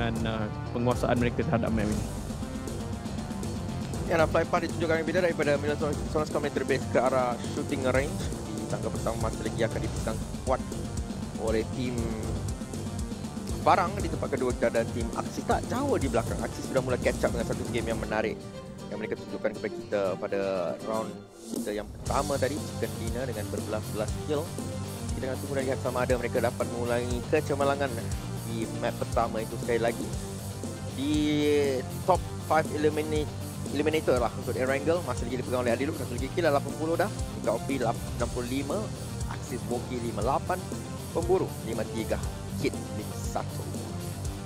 dengan uh, penguasaan mereka terhadap map ini. Yang fly path ditunjukkan lebih dari daripada Milton km base ke arah shooting range di tangga pertama masih lagi akan dipegang kuat oleh tim Barang di tempat kedua kita ada tim Aksi tak jauh di belakang Aksi sudah mula catch up dengan satu game yang menarik yang mereka tunjukkan kepada kita pada round kita yang pertama tadi Chicken Dina dengan berbelas-belas kill kita akan tunggu dan lihat sama ada mereka dapat mengulangi kecemerlangan di map pertama itu sekali lagi di top 5 eliminate eliminator lah untuk Erangel masih lagi dipegang oleh Adiluk satu lagi kill 80 lah dah Jika OP 65 Axis Woki 58 Pemburu 53 Kit 51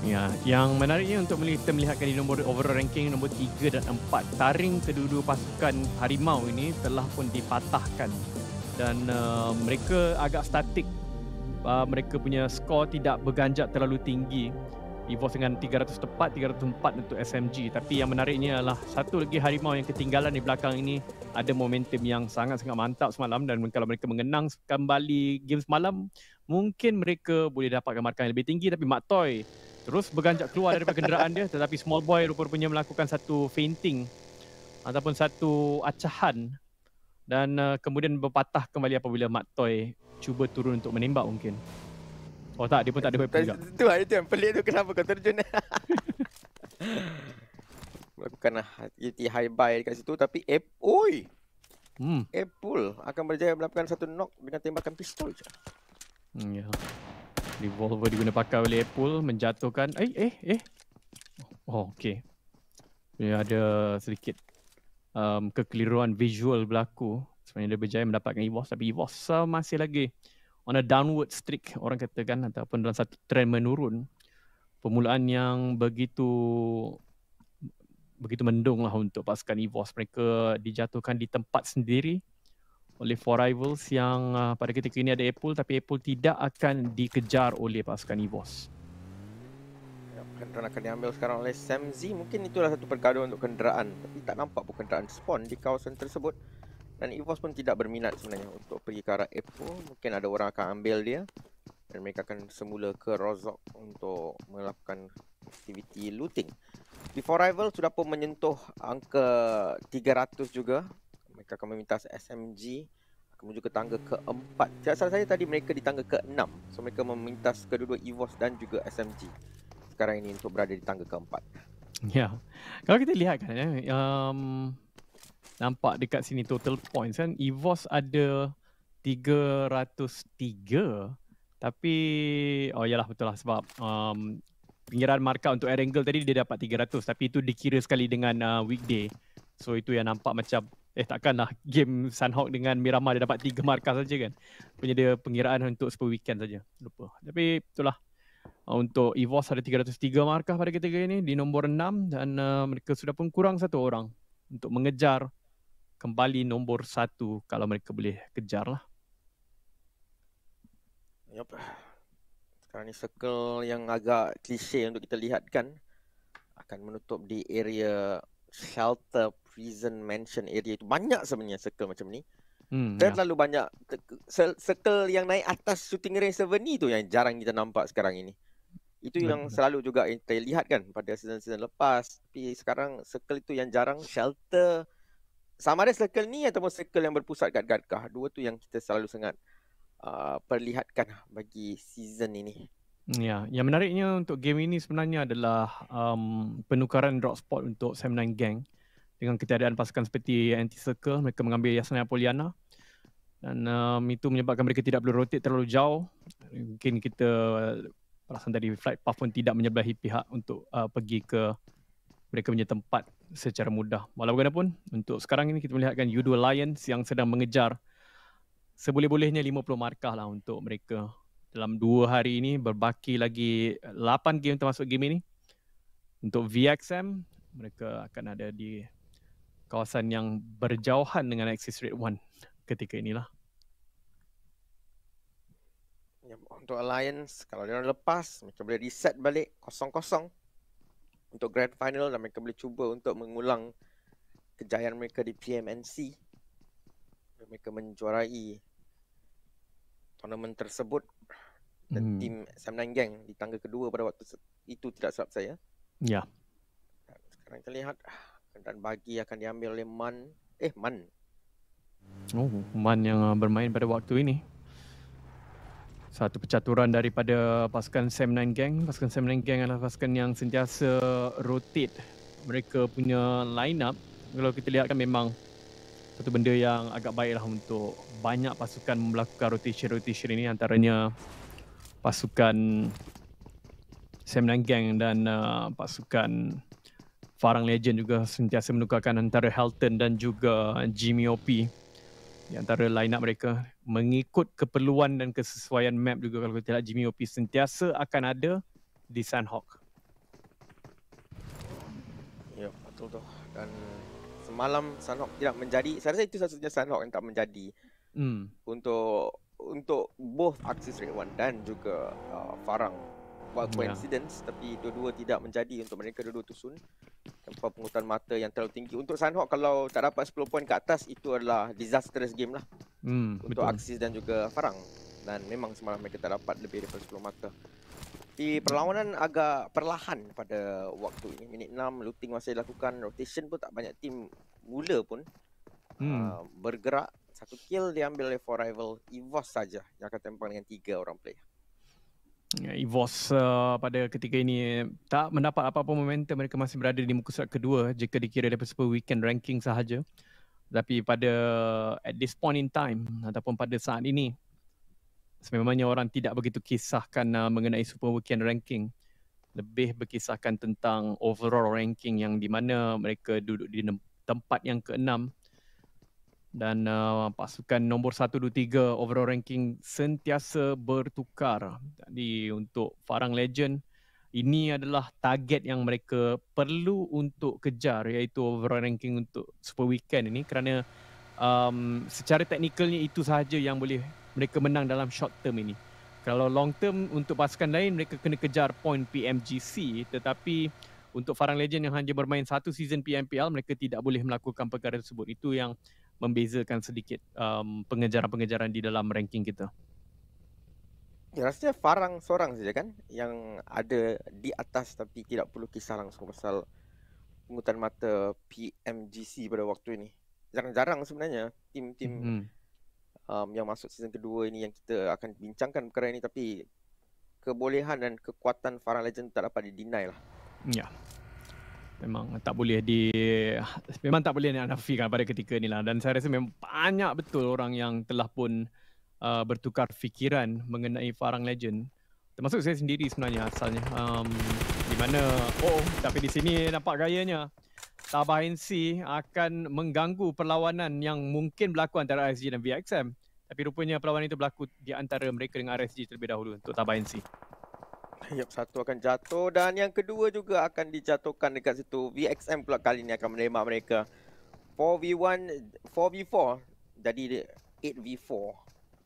Ya, yang menariknya untuk kita melihatkan di nombor overall ranking nombor 3 dan 4 taring kedua-dua pasukan Harimau ini telah pun dipatahkan dan uh, mereka agak statik uh, mereka punya skor tidak berganjak terlalu tinggi. Evo dengan 300 tepat, 304 untuk SMG. Tapi yang menarik ini adalah satu lagi harimau yang ketinggalan di belakang ini ada momentum yang sangat-sangat mantap semalam dan kalau mereka mengenang kembali game semalam, mungkin mereka boleh dapatkan markah yang lebih tinggi tapi Mak Toy terus berganjak keluar daripada kenderaan dia tetapi Small Boy rupanya melakukan satu fainting ataupun satu acahan dan uh, kemudian berpatah kembali apabila Mak Toy cuba turun untuk menembak mungkin. Oh tak, dia pun tak ada weapon juga. Tu hari tu yang pelik tu kenapa kau terjun? Bukan hati high buy dekat situ tapi ep oi. Hmm. Apple akan berjaya melakukan satu knock dengan tembakan pistol je. Hmm, ya. Revolver diguna pakai oleh Apple menjatuhkan eh eh eh. Oh, okey. Dia ada sedikit um, kekeliruan visual berlaku sebenarnya dia berjaya mendapatkan Evos tapi Evos masih lagi on a downward streak orang katakan ataupun dalam satu trend menurun permulaan yang begitu begitu mendung lah untuk pasukan Evos mereka dijatuhkan di tempat sendiri oleh Four Rivals yang uh, pada ketika ini ada Apple tapi Apple tidak akan dikejar oleh pasukan ya, Evos kenderaan akan diambil sekarang oleh Sam Mungkin itulah satu perkara untuk kenderaan. Tapi tak nampak pun kenderaan spawn di kawasan tersebut. Dan Evos pun tidak berminat sebenarnya untuk pergi ke arah Epo. Mungkin ada orang akan ambil dia. Dan mereka akan semula ke Rozok untuk melakukan aktiviti looting. Before Rival sudah pun menyentuh angka 300 juga. Mereka akan meminta SMG. kemudian ke tangga ke-4. Tidak salah saya tadi mereka di tangga ke-6. So mereka meminta kedua-dua Evos dan juga SMG. Sekarang ini untuk berada di tangga ke-4. Ya. Yeah. Kalau kita lihat kan ya. Um nampak dekat sini total points kan Evos ada 303 tapi oh yalah betul lah sebab um, pinggiran markah untuk air angle tadi dia dapat 300 tapi itu dikira sekali dengan uh, weekday so itu yang nampak macam eh takkan lah game Sunhawk dengan Mirama dia dapat tiga markah saja kan punya dia pengiraan untuk super weekend saja lupa tapi betul lah uh, untuk Evos ada 303 markah pada ketiga ini di nombor enam dan uh, mereka sudah pun kurang satu orang untuk mengejar kembali nombor satu kalau mereka boleh kejar lah. Yup. Sekarang ni circle yang agak klise untuk kita lihat kan akan menutup di area shelter prison mansion area itu banyak sebenarnya circle macam ni. Hmm, ya. Terlalu ya. banyak circle yang naik atas shooting range 7 ni tu yang jarang kita nampak sekarang ini. Itu yang hmm. selalu juga kita lihat kan pada season-season lepas. Tapi sekarang circle itu yang jarang shelter sama ada circle ni ataupun circle yang berpusat kat Garkah. Dua tu yang kita selalu sangat uh, perlihatkan lah bagi season ini. Ya, yang menariknya untuk game ini sebenarnya adalah um, penukaran drop spot untuk Sam9 Gang dengan ketiadaan pasukan seperti Anti Circle, mereka mengambil Yasna Apoliana dan um, itu menyebabkan mereka tidak perlu rotate terlalu jauh. Mungkin kita perasan dari flight path pun tidak menyebelahi pihak untuk uh, pergi ke mereka punya tempat secara mudah. bagaimanapun untuk sekarang ini kita melihatkan u Alliance yang sedang mengejar seboleh-bolehnya 50 markah lah untuk mereka dalam dua hari ini berbaki lagi 8 game termasuk game ini. Untuk VXM, mereka akan ada di kawasan yang berjauhan dengan Axis Red One ketika inilah. Ya, untuk Alliance, kalau dia lepas, mereka boleh reset balik kosong kosong untuk grand final dan mereka boleh cuba untuk mengulang kejayaan mereka di PMNC. Mereka menjuarai tournament tersebut dan hmm. tim Sam Gang di tangga kedua pada waktu itu tidak silap saya. Ya. Dan sekarang kita lihat ah, dan bagi akan diambil oleh Man. Eh Man. Oh, Man yang ah, bermain pada waktu ini satu percaturan daripada pasukan Sam Nine Gang. Pasukan Sam Nine Gang adalah pasukan yang sentiasa rotate mereka punya line up. Kalau kita lihat kan memang satu benda yang agak baiklah untuk banyak pasukan melakukan rotation-rotation ini antaranya pasukan Sam Nine Gang dan uh, pasukan Farang Legend juga sentiasa menukarkan antara Helton dan juga Jimmy Opie di antara line up mereka mengikut keperluan dan kesesuaian map juga kalau tidak Jimmy OP sentiasa akan ada di Sandhawk. Ya, betul tu. Dan semalam Sandhawk tidak menjadi. Saya rasa itu satu-satunya Sandhawk yang tak menjadi. Hmm. Untuk untuk both Axis Red One dan juga uh, Farang buat ya. coincidence yeah. tapi dua-dua tidak menjadi untuk mereka dua-dua tusun tanpa pengutan mata yang terlalu tinggi untuk Sanhok kalau tak dapat 10 poin ke atas itu adalah disastrous game lah hmm, untuk betul. Axis dan juga Farang dan memang semalam mereka tak dapat lebih daripada 10 mata di perlawanan agak perlahan pada waktu ini minit 6 looting masih dilakukan rotation pun tak banyak tim mula pun hmm. uh, bergerak satu kill diambil oleh 4 rival EVOS saja yang akan tempang dengan tiga orang player Ya, Evos uh, pada ketika ini eh, tak mendapat apa-apa momentum mereka masih berada di muka surat kedua jika dikira daripada sebuah weekend ranking sahaja. Tapi pada uh, at this point in time ataupun pada saat ini sememangnya orang tidak begitu kisahkan uh, mengenai super weekend ranking lebih berkisahkan tentang overall ranking yang di mana mereka duduk di tempat yang keenam dan uh, pasukan nombor 1 2 3 overall ranking sentiasa bertukar. Jadi untuk Farang Legend ini adalah target yang mereka perlu untuk kejar iaitu overall ranking untuk Super Weekend ini kerana um, secara teknikalnya itu sahaja yang boleh mereka menang dalam short term ini. Kalau long term untuk pasukan lain mereka kena kejar poin PMGC tetapi untuk Farang Legend yang hanya bermain satu season PMPL mereka tidak boleh melakukan perkara tersebut. Itu yang membezakan sedikit um, pengejaran-pengejaran di dalam ranking kita. Ya, rasanya Farang seorang saja kan yang ada di atas tapi tidak perlu kisah langsung pasal pungutan mata PMGC pada waktu ini. Jarang-jarang sebenarnya tim-tim mm-hmm. um, yang masuk season kedua ini yang kita akan bincangkan perkara ini tapi kebolehan dan kekuatan Farang Legend tak dapat di lah. Ya. Yeah memang tak boleh di memang tak boleh dinafikan pada ketika lah. dan saya rasa memang banyak betul orang yang telah pun uh, bertukar fikiran mengenai Farang Legend termasuk saya sendiri sebenarnya asalnya um, di mana oh tapi di sini nampak gayanya Sabah NC akan mengganggu perlawanan yang mungkin berlaku antara RSG dan VXM tapi rupanya perlawanan itu berlaku di antara mereka dengan RSG terlebih dahulu untuk Sabah NC yang Satu akan jatuh dan yang kedua juga akan dijatuhkan dekat situ. VXM pula kali ni akan menerima mereka. 4v1, 4v4 jadi 8v4.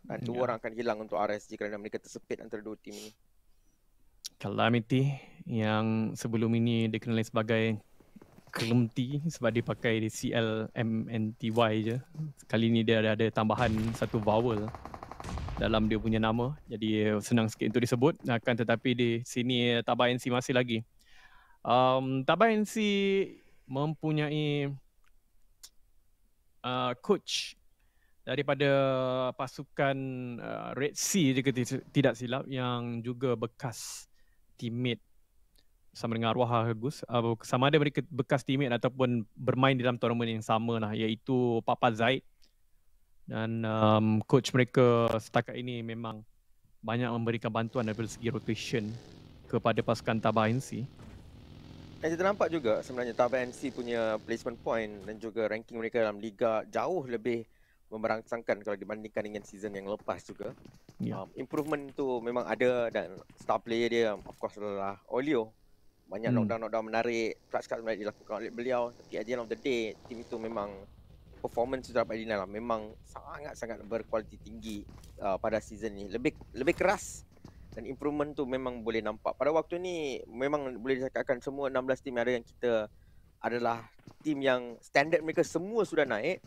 Dan dua yeah. orang akan hilang untuk RSG kerana mereka tersepit antara dua tim ini. Calamity yang sebelum ini dikenali sebagai Klumti sebab dia pakai CLMNTY je. Kali ni dia ada, ada tambahan satu vowel dalam dia punya nama. Jadi senang sikit untuk disebut. Akan tetapi di sini eh, Tabah NC masih lagi. Um, Tabah NC mempunyai uh, coach daripada pasukan uh, Red Sea jika tidak silap yang juga bekas teammate sama dengan arwah Agus uh, sama ada mereka bekas teammate ataupun bermain dalam tournament yang sama lah iaitu Papa Zaid dan um, coach mereka setakat ini memang banyak memberikan bantuan daripada segi rotation kepada pasukan Tabah NC. Dan eh, kita nampak juga sebenarnya Tabah NC punya placement point dan juga ranking mereka dalam liga jauh lebih memerangsangkan kalau dibandingkan dengan season yang lepas juga. Yeah. Um, improvement tu memang ada dan star player dia of course adalah Olio. Banyak hmm. knockdown-knockdown menarik, clutch card menarik dilakukan oleh beliau. Tapi at the end of the day, tim itu memang performance Zara Padina lah memang sangat-sangat berkualiti tinggi uh, pada season ni. Lebih lebih keras dan improvement tu memang boleh nampak. Pada waktu ni memang boleh dicakapkan semua 16 tim yang ada yang kita adalah tim yang standard mereka semua sudah naik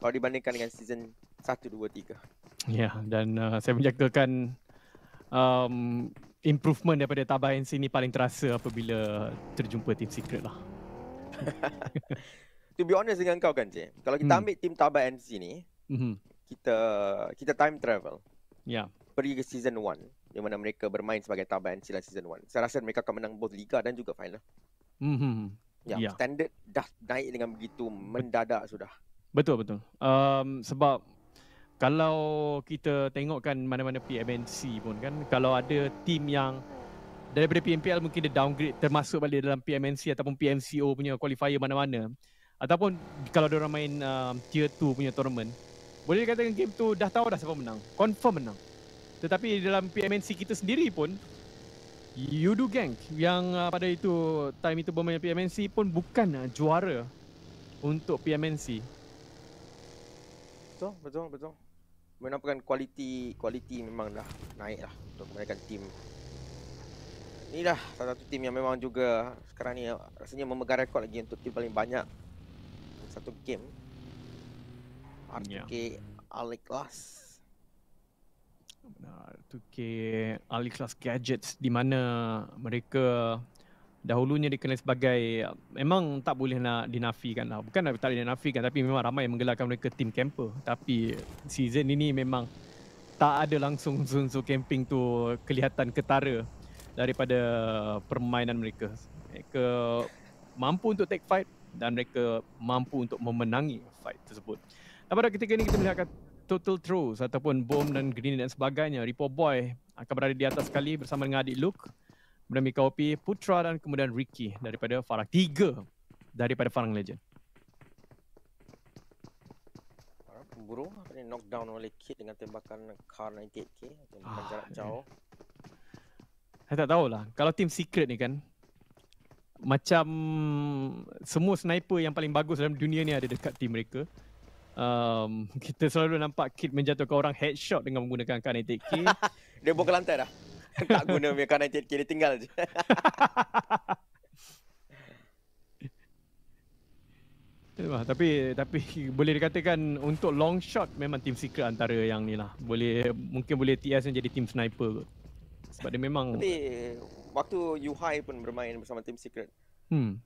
kalau dibandingkan dengan season 1 2 3. Ya yeah, dan uh, saya menjangkakan um, improvement daripada Tabayan sini paling terasa apabila terjumpa tim secret lah. to be honest dengan kau kan Cik. Kalau kita hmm. ambil tim Tabat NC ni, hmm. kita kita time travel. Ya. Yeah. Pergi ke season 1 di mana mereka bermain sebagai Tabat NC dalam season 1. Saya rasa mereka akan menang both liga dan juga final. Hmm. Ya, yeah. standard dah naik dengan begitu mendadak sudah. Betul betul. Um, sebab kalau kita tengokkan mana-mana PMNC pun kan, kalau ada tim yang daripada PMPL mungkin dia downgrade termasuk balik dalam PMNC ataupun PMCO punya qualifier mana-mana, ataupun kalau dia orang main um, tier 2 punya tournament boleh dikatakan game tu dah tahu dah siapa menang confirm menang tetapi dalam PMNC kita sendiri pun you do gang yang uh, pada itu time itu bermain PMNC pun bukan uh, juara untuk PMNC betul betul betul menampakkan kualiti kualiti memang dah naik lah untuk kebanyakan tim. Inilah salah satu tim yang memang juga sekarang ni uh, rasanya memegang rekod lagi untuk tim paling banyak satu game RTK yeah. Aliklas Benar, 2K Aliklas Gadgets di mana mereka dahulunya dikenali sebagai memang tak boleh nak dinafikan lah. Bukan tak boleh dinafikan tapi memang ramai yang menggelarkan mereka team camper. Tapi season ini memang tak ada langsung Zunzu Camping tu kelihatan ketara daripada permainan mereka. Mereka mampu untuk take fight dan mereka mampu untuk memenangi fight tersebut. Dan pada ketika ini kita melihatkan total throws ataupun bom dan Green dan sebagainya. Repo Boy akan berada di atas sekali bersama dengan adik Luke. Kemudian Mika Opi, Putra dan kemudian Ricky daripada Farah. Tiga daripada Farang Legend. pemburu akan di knock down oleh kit dengan tembakan Car 98K. Dengan ah, jarak ya. jauh. Saya tak tahulah. Kalau tim secret ni kan, macam semua sniper yang paling bagus dalam dunia ni ada dekat tim mereka. Um, kita selalu nampak Kit menjatuhkan orang headshot dengan menggunakan kinetic kill. dia buang ke lantai dah. tak guna punya kinetic kill, dia tinggal je. Wah, tapi tapi boleh dikatakan untuk long shot memang team secret antara yang ni lah. Boleh mungkin boleh TS yang jadi team sniper kot. Sebab dia memang Tapi Waktu Yuhai pun bermain bersama Team Secret hmm.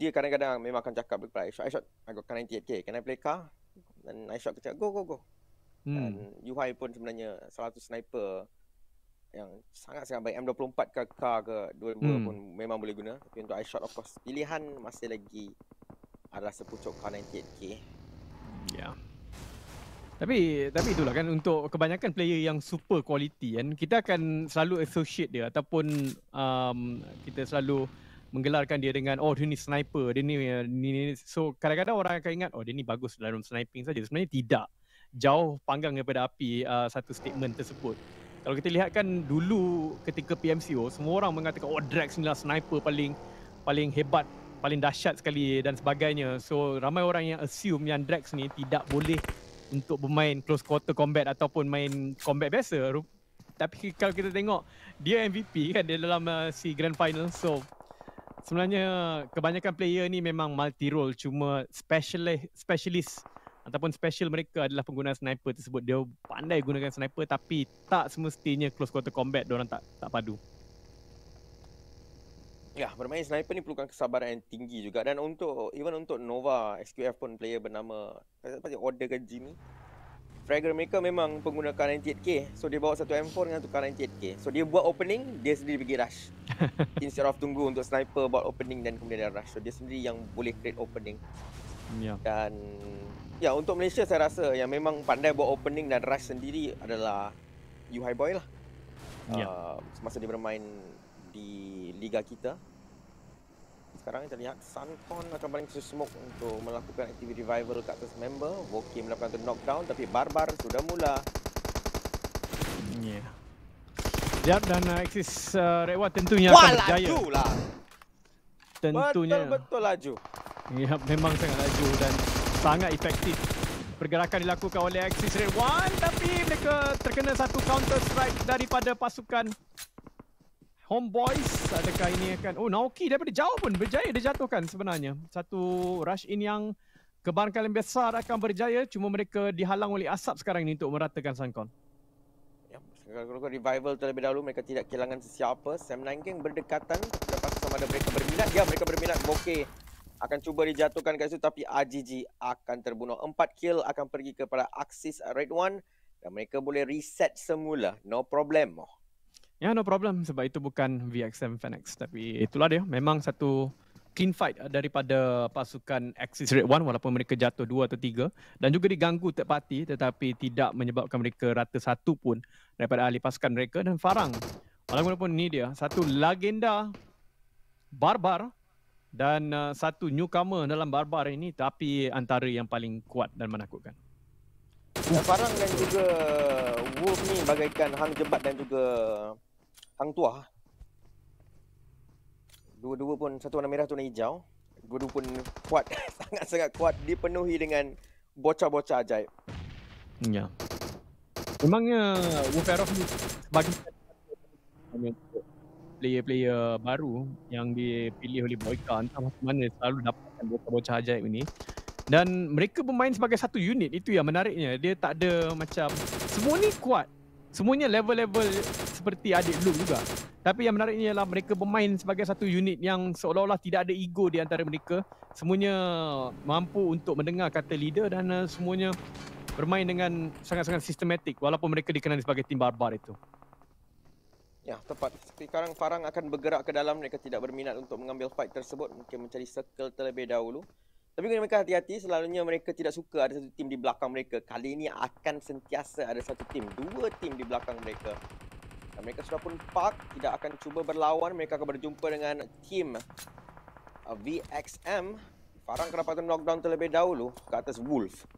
Dia kadang-kadang memang akan cakap kepada Aishot Aishot, I got car 98k, can I play car? Dan Aishot kata, go, go, go hmm. Dan Yuhai pun sebenarnya salah satu sniper Yang sangat-sangat baik, M24 ke car ke Dua-dua hmm. pun memang boleh guna Tapi untuk Aishot, of course, pilihan masih lagi Adalah sepucuk car 98k Yeah. Tapi tapi itulah kan untuk kebanyakan player yang super quality kan kita akan selalu associate dia ataupun um, kita selalu menggelarkan dia dengan oh dia ni sniper dia ni, ni, ni. so kadang-kadang orang akan ingat oh dia ni bagus dalam sniping saja sebenarnya tidak jauh panggang daripada api uh, satu statement tersebut kalau kita lihat kan dulu ketika PMCO semua orang mengatakan oh Drax ni lah sniper paling paling hebat paling dahsyat sekali dan sebagainya so ramai orang yang assume yang Drax ni tidak boleh untuk bermain close quarter combat ataupun main combat biasa. Tapi kalau kita tengok dia MVP kan dia dalam uh, si grand final. So sebenarnya kebanyakan player ni memang multi role cuma specialist specialist ataupun special mereka adalah pengguna sniper tersebut. Dia pandai gunakan sniper tapi tak semestinya close quarter combat dia tak tak padu. Ya, bermain sniper ni perlukan kesabaran yang tinggi juga dan untuk even untuk Nova SQF pun player bernama apa dia order ke Jimmy. Fragger mereka memang penggunakan 98K. So dia bawa satu M4 dengan tukar 98K. So dia buat opening, dia sendiri pergi rush. Instead of tunggu untuk sniper buat opening dan kemudian dia rush. So dia sendiri yang boleh create opening. Ya. Dan ya untuk Malaysia saya rasa yang memang pandai buat opening dan rush sendiri adalah Yuhai Boy lah. Ya. Uh, semasa dia bermain di liga kita. Sekarang kita lihat Suncon akan paling sesemuk untuk melakukan aktiviti revival kat atas member. Voki melakukan tu knockdown tapi Barbar sudah mula. Yeah. Jap dan uh, Axis uh, Rewa tentunya Wah, akan berjaya. Wah, laju lah. Tentunya. Betul-betul laju. Ya, yeah, memang sangat laju dan sangat efektif. Pergerakan dilakukan oleh Axis Red One tapi mereka terkena satu counter strike daripada pasukan Homeboys adakah ini akan Oh Naoki daripada jauh pun berjaya dia jatuhkan sebenarnya Satu rush in yang kebarangan yang besar akan berjaya Cuma mereka dihalang oleh asap sekarang ini untuk meratakan Sankon ya, Sankon revival terlebih dahulu mereka tidak kehilangan sesiapa Sam Nine Gang berdekatan Lepas sama ada mereka berminat Ya mereka berminat bokeh akan cuba dijatuhkan kat situ tapi AGG akan terbunuh. Empat kill akan pergi kepada Axis Red One dan mereka boleh reset semula. No problem. Oh, Ya, yeah, no problem. Sebab itu bukan VXM Fenix. Tapi itulah dia. Memang satu clean fight daripada pasukan Axis Red One walaupun mereka jatuh dua atau tiga dan juga diganggu third party tetapi tidak menyebabkan mereka rata satu pun daripada ahli pasukan mereka dan Farang walaupun ini dia satu legenda barbar dan uh, satu newcomer dalam barbar ini tapi antara yang paling kuat dan menakutkan dan Farang dan juga Wolf ni bagaikan hang jebat dan juga Hang tua ah. Dua-dua pun satu warna merah, satu warna hijau Dua-dua pun kuat, sangat-sangat kuat Dipenuhi dengan bocah-bocah ajaib Ya yeah. Memangnya Wolf Arrow ni bagi player-player baru yang dipilih oleh Boyka entah macam mana selalu dapatkan bocah-bocah ajaib ini dan mereka bermain sebagai satu unit itu yang menariknya dia tak ada macam semua ni kuat semuanya level-level seperti adik Lung juga. Tapi yang menarik ini ialah mereka bermain sebagai satu unit yang seolah-olah tidak ada ego di antara mereka. Semuanya mampu untuk mendengar kata leader dan uh, semuanya bermain dengan sangat-sangat sistematik walaupun mereka dikenali sebagai tim barbar itu. Ya, tepat. Sekarang Farang akan bergerak ke dalam mereka tidak berminat untuk mengambil fight tersebut. Mungkin mencari circle terlebih dahulu. Tapi kena mereka hati-hati selalunya mereka tidak suka ada satu tim di belakang mereka. Kali ini akan sentiasa ada satu tim, dua tim di belakang mereka. Dan mereka sudah pun park, tidak akan cuba berlawan. Mereka akan berjumpa dengan tim uh, VXM. Farang kerapatan patut knockdown terlebih dahulu ke atas Wolf.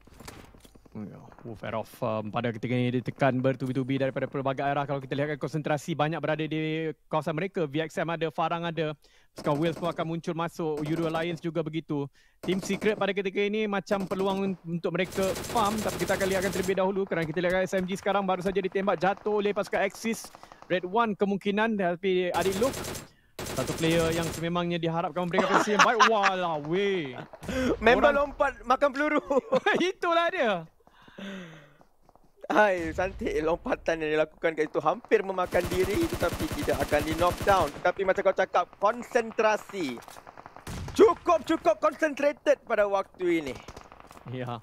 Wolf at off um, pada ketika ini ditekan bertubi-tubi daripada pelbagai arah kalau kita lihat, kan, konsentrasi banyak berada di kawasan mereka VXM ada Farang ada Skar Wills pun akan muncul masuk Euro Alliance juga begitu Team Secret pada ketika ini macam peluang untuk mereka farm tapi kita akan lihatkan terlebih dahulu kerana kita lihat kan, SMG sekarang baru saja ditembak jatuh oleh pasukan Axis Red One kemungkinan tapi Adik Look satu player yang sememangnya diharapkan memberikan kesempatan yang baik. Walah, weh. Member Orang... lompat makan peluru. Itulah dia. Hai, cantik lompatan yang dilakukan kat itu hampir memakan diri tetapi tidak akan di knock down. Tetapi macam kau cakap, konsentrasi. Cukup-cukup concentrated pada waktu ini. Ya. Yeah.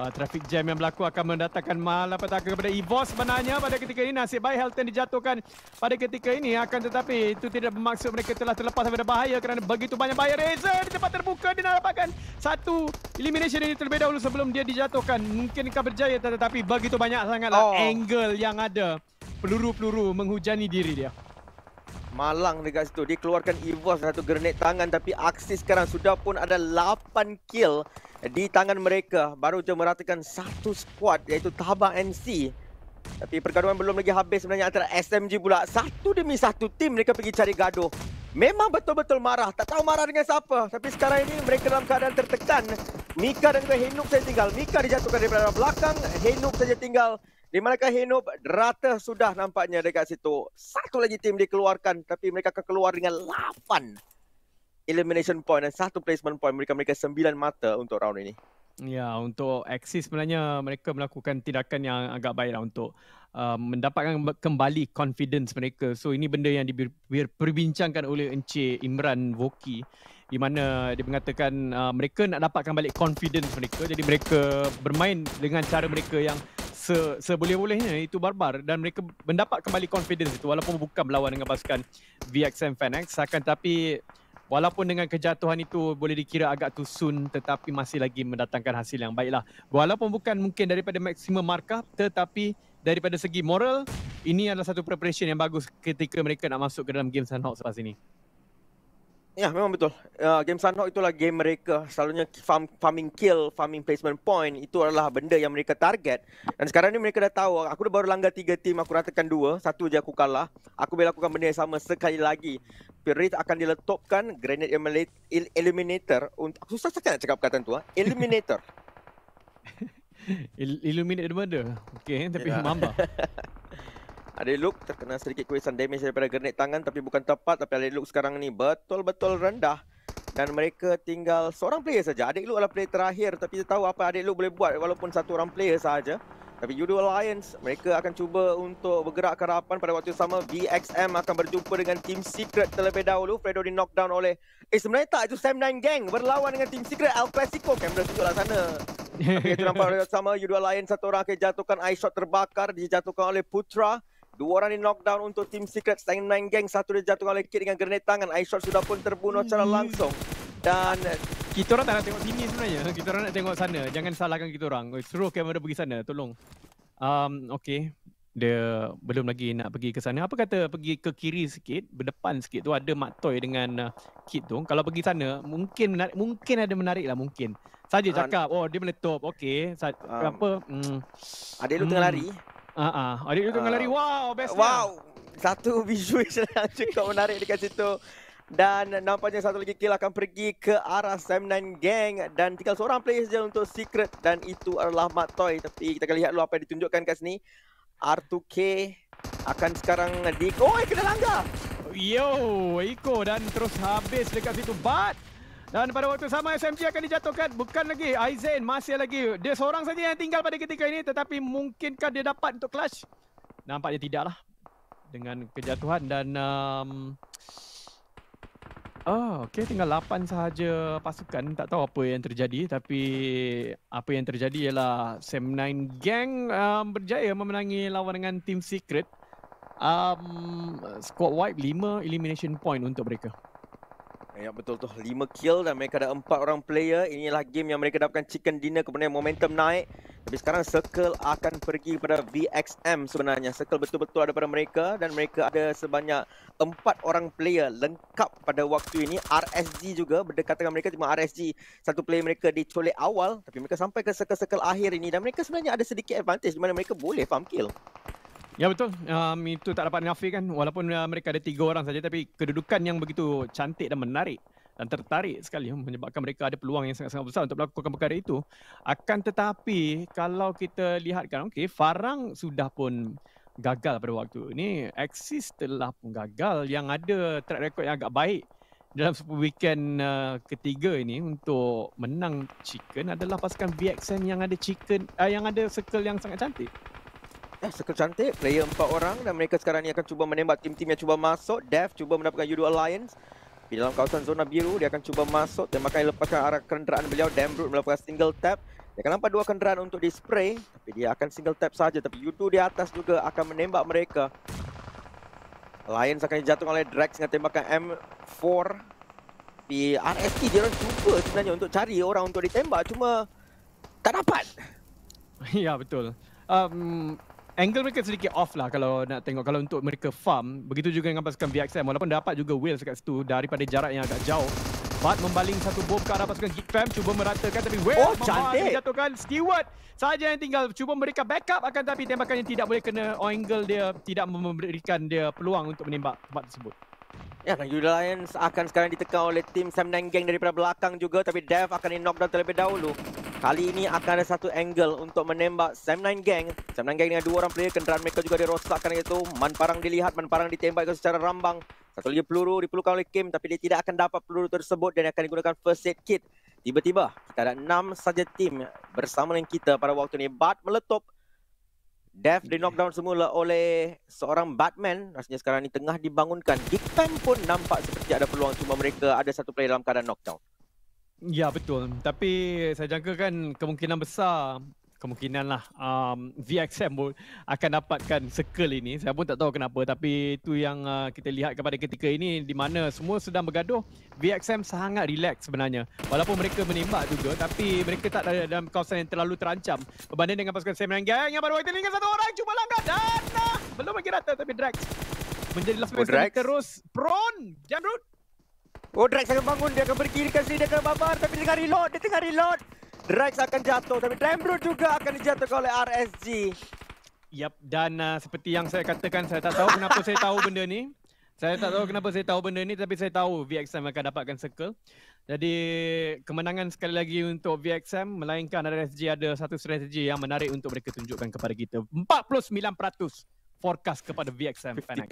Uh, traffic jam yang berlaku akan mendatangkan malapetaka kepada EVOS sebenarnya pada ketika ini. Nasib baik Helton dijatuhkan pada ketika ini. Akan tetapi itu tidak bermaksud mereka telah terlepas daripada bahaya kerana begitu banyak bahaya. Razor di tempat terbuka dia nak dapatkan satu elimination ini terlebih dahulu sebelum dia dijatuhkan. Mungkin Mungkinkah berjaya tetapi begitu banyak sangatlah oh. angle yang ada. Peluru-peluru menghujani diri dia. Malang dekat situ. Dia keluarkan Evos satu grenade tangan tapi aksi sekarang sudah pun ada 8 kill di tangan mereka. Baru je meratakan satu squad iaitu Tabak NC. Tapi pergaduhan belum lagi habis sebenarnya antara SMG pula. Satu demi satu tim mereka pergi cari gaduh. Memang betul-betul marah. Tak tahu marah dengan siapa. Tapi sekarang ini mereka dalam keadaan tertekan. Mika dan juga Henuk saja tinggal. Mika dijatuhkan daripada belakang. Henuk saja tinggal. Di manakah Hinub, rata sudah nampaknya dekat situ. Satu lagi tim dikeluarkan tapi mereka akan keluar dengan lapan elimination point dan satu placement point. Mereka mereka sembilan mata untuk round ini. Ya, untuk Axis sebenarnya mereka melakukan tindakan yang agak baiklah untuk Uh, mendapatkan kembali confidence mereka. So ini benda yang diperbincangkan oleh Encik Imran Voki di mana dia mengatakan uh, mereka nak dapatkan balik confidence mereka. Jadi mereka bermain dengan cara mereka yang se, seboleh-bolehnya itu barbar dan mereka mendapat kembali confidence itu walaupun bukan melawan dengan pasukan VXM Fanex eh. akan tapi walaupun dengan kejatuhan itu boleh dikira agak too tetapi masih lagi mendatangkan hasil yang baiklah walaupun bukan mungkin daripada maksimum markah tetapi daripada segi moral ini adalah satu preparation yang bagus ketika mereka nak masuk ke dalam game Sunhawk selepas ini Ya, memang betul. Uh, game Sunhawk itulah game mereka. Selalunya farm, farming kill, farming placement point. Itu adalah benda yang mereka target. Dan sekarang ni mereka dah tahu. Aku dah baru langgar tiga tim. Aku ratakan dua. Satu je aku kalah. Aku boleh lakukan benda yang sama sekali lagi. Pirate akan diletupkan. Grenade il- il- Eliminator. Untuk... Susah sangat nak cakap perkataan tu. Ha? Eliminator. il- Illuminate the murder. Okay, tapi yeah. mamba. Ada look terkena sedikit kuisan damage daripada grenade tangan tapi bukan tepat tapi ada look sekarang ni betul-betul rendah dan mereka tinggal seorang player saja. Adik Luke adalah player terakhir tapi dia tahu apa Adik Luke boleh buat walaupun satu orang player saja. Tapi Yudo Alliance mereka akan cuba untuk bergerak ke harapan pada waktu yang sama BXM akan berjumpa dengan Team Secret terlebih dahulu. Fredo di knockdown oleh Eh sebenarnya tak itu Sam 9 Gang berlawan dengan Team Secret El Clasico. Kamera tunjuklah sana. Tapi itu nampak sama Yudo Alliance satu orang akan jatuhkan eye shot terbakar dijatuhkan oleh Putra. Dua orang di knockdown untuk tim Secret. Stang Nine Gang. Satu dia jatuh oleh Kit dengan grenade tangan. Aishot sudah pun terbunuh secara hmm. langsung. Dan... Kita orang tak nak tengok sini sebenarnya. Kita orang nak tengok sana. Jangan salahkan kita orang. Suruh kamera pergi sana. Tolong. Um, okay. Dia belum lagi nak pergi ke sana. Apa kata pergi ke kiri sikit, berdepan sikit tu ada Mak Toy dengan uh, Kit tu. Kalau pergi sana, mungkin menarik, mungkin ada menarik lah mungkin. Saja cakap, oh dia meletup. Okay. um, apa? Hmm. Ada lu tengah hmm. lari. Ah uh -uh. adik dia tengah uh, lari. Ah. Wow, best. Wow. Dia. Satu visual lah yang cukup menarik dekat situ. Dan nampaknya satu lagi kill akan pergi ke arah Sam9 Gang Dan tinggal seorang player saja untuk Secret Dan itu adalah Mat Toy Tapi kita akan lihat dulu apa yang ditunjukkan kat sini R2K akan sekarang di... Oh, kena langgar! Yo, Iko dan terus habis dekat situ But dan pada waktu sama SMG akan dijatuhkan bukan lagi Aizen masih lagi dia seorang saja yang tinggal pada ketika ini tetapi mungkinkah dia dapat untuk clutch? Nampaknya tidak lah dengan kejatuhan dan um... Oh, okay. tinggal 8 sahaja pasukan. Tak tahu apa yang terjadi tapi apa yang terjadi ialah Sam9 Gang um, berjaya memenangi lawan dengan Team Secret. Um, squad wipe 5 elimination point untuk mereka. Ya betul tu 5 kill dan mereka ada 4 orang player Inilah game yang mereka dapatkan chicken dinner Kemudian momentum naik Tapi sekarang circle akan pergi kepada VXM sebenarnya Circle betul-betul ada pada mereka Dan mereka ada sebanyak 4 orang player lengkap pada waktu ini RSG juga berdekatan dengan mereka Cuma RSG satu player mereka dicolek awal Tapi mereka sampai ke circle-circle akhir ini Dan mereka sebenarnya ada sedikit advantage Di mana mereka boleh farm kill Ya betul. Um, itu tak dapat kan. walaupun uh, mereka ada tiga orang saja tapi kedudukan yang begitu cantik dan menarik dan tertarik sekali hmm, menyebabkan mereka ada peluang yang sangat-sangat besar untuk melakukan perkara itu. Akan tetapi kalau kita lihatkan okey Farang sudah pun gagal pada waktu ini. Axis telah pun gagal yang ada track record yang agak baik dalam 10 weekend uh, ketiga ini untuk menang chicken adalah pasukan VXN yang ada chicken uh, yang ada circle yang sangat cantik. Eh, Circle cantik. Player empat orang dan mereka sekarang ni akan cuba menembak tim-tim yang cuba masuk. Dev cuba mendapatkan Yudu Alliance. Di dalam kawasan zona biru, dia akan cuba masuk. Tembakan yang lepaskan arah kenderaan beliau. Dambrut melakukan single tap. Dia akan nampak dua kenderaan untuk dispray, Tapi dia akan single tap saja. Tapi Yudu di atas juga akan menembak mereka. Alliance akan jatuh oleh Drax dengan tembakan M4. Di RSK, dia orang cuba sebenarnya untuk cari orang untuk ditembak. Cuma tak dapat. Ya, betul. Um, angle mereka sedikit off lah kalau nak tengok kalau untuk mereka farm begitu juga dengan pasukan VXM walaupun dapat juga wheels kat situ daripada jarak yang agak jauh Bat membaling satu bom ke arah pasukan Geek Fam cuba meratakan tapi Will oh, cantik. jatuhkan Steward saja yang tinggal cuba memberikan backup akan tapi tembakan yang tidak boleh kena angle dia tidak memberikan dia peluang untuk menembak tempat tersebut Ya, dan Yuda Lions akan sekarang ditekan oleh tim Sam Nang Gang daripada belakang juga tapi Dev akan di knockdown terlebih dahulu Kali ini akan ada satu angle untuk menembak Sam9 Gang. Sam9 Gang dengan dua orang player. Kenderaan mereka juga dirosakkan itu. Man parang dilihat. man parang ditembak itu secara rambang. Satu lagi peluru diperlukan oleh Kim. Tapi dia tidak akan dapat peluru tersebut. Dan akan digunakan first aid kit. Tiba-tiba kita ada enam saja tim bersama dengan kita pada waktu ini. Bat meletup. Death di knockdown semula oleh seorang Batman. Rasanya sekarang ini tengah dibangunkan. Geekpan pun nampak seperti ada peluang. Cuma mereka ada satu player dalam keadaan knockdown. Ya betul. Tapi saya jangka kan kemungkinan besar kemungkinan lah um, VXM pun akan dapatkan circle ini. Saya pun tak tahu kenapa tapi itu yang uh, kita lihat kepada ketika ini di mana semua sedang bergaduh. VXM sangat relax sebenarnya. Walaupun mereka menembak juga tapi mereka tak ada dalam kawasan yang terlalu terancam. Berbanding dengan pasukan Sam Rang Gang yang baru waktu ini satu orang cuba langkah dan uh, belum lagi rata tapi Drax menjadi last oh, person terus prone. Jamrud. Oh, Drax akan bangun. Dia akan berkirikan sini. Dia akan babar. Tapi dia tengah reload. Dia tengah reload. Drax akan jatuh. Tapi Dremroot juga akan dijatuhkan oleh RSG. Yap. Dan uh, seperti yang saya katakan, saya tak tahu kenapa saya tahu benda ni. Saya tak tahu kenapa saya tahu benda ni. Tapi saya tahu VXM akan dapatkan circle. Jadi, kemenangan sekali lagi untuk VXM. Melainkan RSG ada satu strategi yang menarik untuk mereka tunjukkan kepada kita. 49% forecast kepada VXM. 50%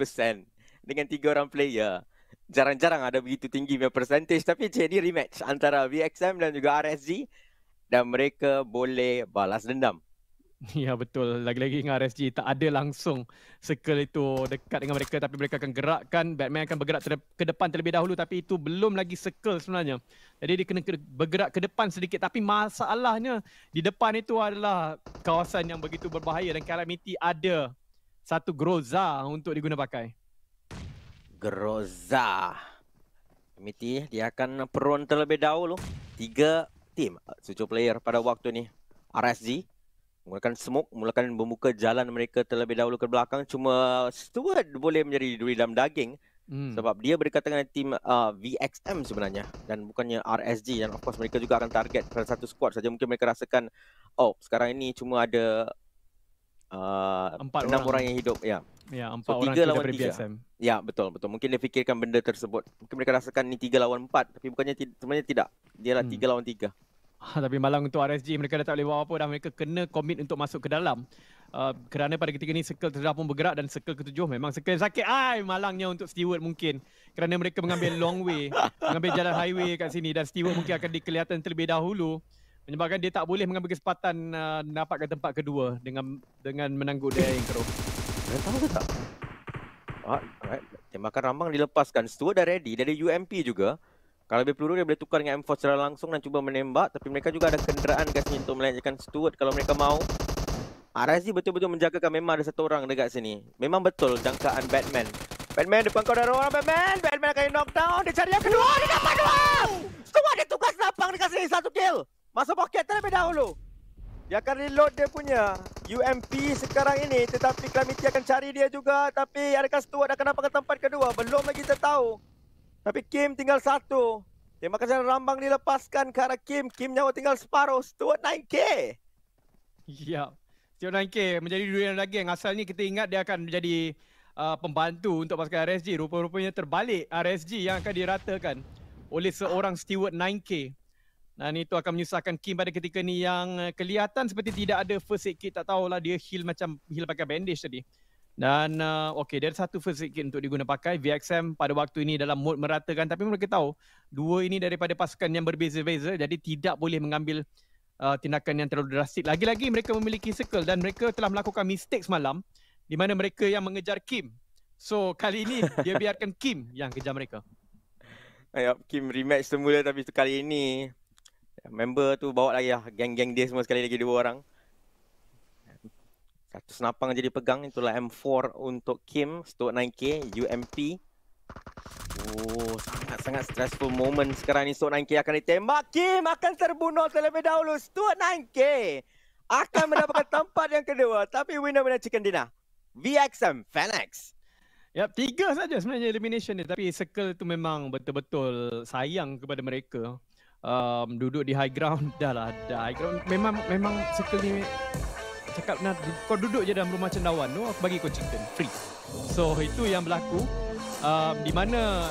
dengan tiga orang player jarang-jarang ada begitu tinggi punya percentage tapi jadi rematch antara VXM dan juga RSG dan mereka boleh balas dendam. Ya betul lagi-lagi dengan RSG tak ada langsung circle itu dekat dengan mereka tapi mereka akan gerakkan Batman akan bergerak ke depan terlebih dahulu tapi itu belum lagi circle sebenarnya. Jadi dia kena bergerak ke depan sedikit tapi masalahnya di depan itu adalah kawasan yang begitu berbahaya dan calamity ada satu groza untuk digunakan pakai. Groza. Miti dia akan peron terlebih dahulu. Tiga tim, eh, tujuh player pada waktu ini. RSG menggunakan smoke, mulakan membuka jalan mereka terlebih dahulu ke belakang. Cuma Stuart boleh menjadi duri dalam daging. Hmm. Sebab dia berdekatan dengan tim uh, VXM sebenarnya Dan bukannya RSG Dan of course mereka juga akan target Pada satu squad saja Mungkin mereka rasakan Oh sekarang ini cuma ada uh, Empat 6 orang. orang yang hidup Ya Ya, empat so, orang tiga lawan tiga. BSM. Ya, betul, betul. Mungkin dia fikirkan benda tersebut. Mungkin mereka rasakan ini tiga lawan empat. Tapi bukannya sebenarnya tidak. Dia lah hmm. tiga lawan tiga. Ah, tapi malang untuk RSG, mereka dah tak boleh buat apa-apa. Dan mereka kena komit untuk masuk ke dalam. Uh, kerana pada ketika ini circle terdah pun bergerak dan circle ketujuh memang circle yang sakit ai malangnya untuk steward mungkin kerana mereka mengambil long way mengambil jalan highway kat sini dan steward mungkin akan dikelihatan terlebih dahulu menyebabkan dia tak boleh mengambil kesempatan uh, dapatkan tempat kedua dengan dengan menangguk daya yang keruh dia tahu ke tak? Ah, Tembakan rambang dilepaskan. Stuart dah ready. Dia ada UMP juga. Kalau lebih peluru, dia boleh tukar dengan M4 secara langsung dan cuba menembak. Tapi mereka juga ada kenderaan kat sini untuk melancarkan Stuart kalau mereka mahu. Arazi ah, betul-betul menjaga menjagakan. Memang ada satu orang dekat sini. Memang betul jangkaan Batman. Batman depan kau ada orang Batman. Batman akan knockdown. Dia cari yang kedua. Dia dapat dua. Stuart dia tukar senapang dekat sini. Satu kill. Masuk poket terlebih dahulu. Dia akan reload dia punya UMP sekarang ini tetapi Calamity akan cari dia juga tapi adakah Stuart akan dapatkan tempat kedua? Belum lagi kita tahu. Tapi Kim tinggal satu. Terima kasih rambang dilepaskan ke arah Kim. Kim nyawa tinggal separuh. Stuart 9K. Ya. Stuart 9K menjadi dua yang lagi yang asal ni kita ingat dia akan menjadi uh, pembantu untuk pasukan RSG. Rupa-rupanya terbalik RSG yang akan diratakan oleh seorang Stuart 9K. Dan itu akan menyusahkan Kim pada ketika ni yang eh, kelihatan seperti tidak ada first aid kit. Tak tahulah dia heal macam heal pakai bandage tadi. Dan uh, okey, dia ada satu first aid kit untuk diguna pakai. VXM pada waktu ini dalam mode meratakan. Tapi mereka tahu, dua ini daripada pasukan yang berbeza-beza. Jadi tidak boleh mengambil uh, tindakan yang terlalu drastik. Lagi-lagi mereka memiliki circle dan mereka telah melakukan mistake semalam. Di mana mereka yang mengejar Kim. So kali ini dia biarkan Kim yang kejar mereka. Ayok, Kim rematch semula tapi kali ini member tu bawa lagi lah geng-geng dia semua sekali lagi dua orang satu senapang jadi pegang itulah M4 untuk Kim stok 9k UMP Oh, sangat-sangat stressful moment sekarang ni Stuart 9K akan ditembak Kim akan terbunuh terlebih dahulu Stuart 9K akan mendapatkan tempat yang kedua Tapi winner winner chicken dinner VXM Fenix Yap, tiga saja sebenarnya elimination ni Tapi circle tu memang betul-betul sayang kepada mereka um, duduk di high ground dah lah dah high ground memang memang sekali ni cakap nak kau duduk je dalam rumah cendawan tu aku bagi kau chicken free so itu yang berlaku um, di mana